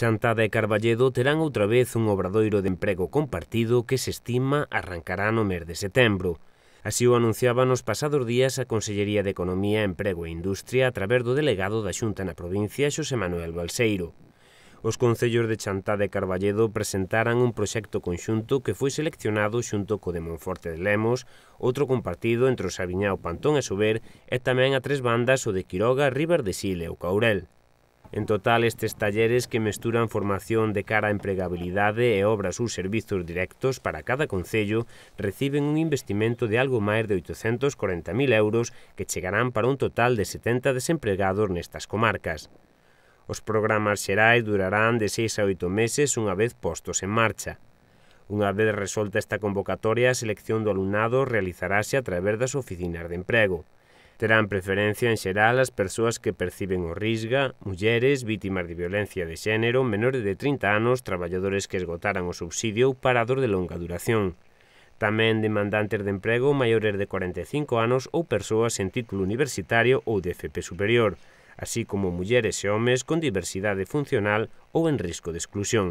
Chantada e Carballedo terán outra vez un obradoiro de emprego compartido que se estima arrancará no mes de setembro. Así o anunciaba nos pasados días a Consellería de Economía, Emprego e Industria a través do delegado da Xunta na provincia Xosé Manuel Balseiro. Os concellos de Chantada e Carballedo presentaran un proxecto conxunto que foi seleccionado xunto co de Monforte de Lemos, outro compartido entre o Sabiñao Pantón e Sober e tamén a tres bandas o de Quiroga, River de Sile o Caurel. En total, estes talleres que mesturan formación de cara a empregabilidade e obras ou servizos directos para cada concello reciben un investimento de algo máis de 840.000 euros que chegarán para un total de 70 desempregados nestas comarcas. Os programas xerais durarán de 6 a 8 meses unha vez postos en marcha. Unha vez resolta esta convocatoria, a selección do alumnado realizarase a través das oficinas de emprego. Terán preferencia en xeral as persoas que perciben o risga, mulleres, vítimas de violencia de xénero, menores de 30 anos, traballadores que esgotaran o subsidio ou parados de longa duración. Tamén demandantes de emprego maiores de 45 anos ou persoas sen título universitario ou de FP superior, así como mulleres e homes con diversidade funcional ou en risco de exclusión.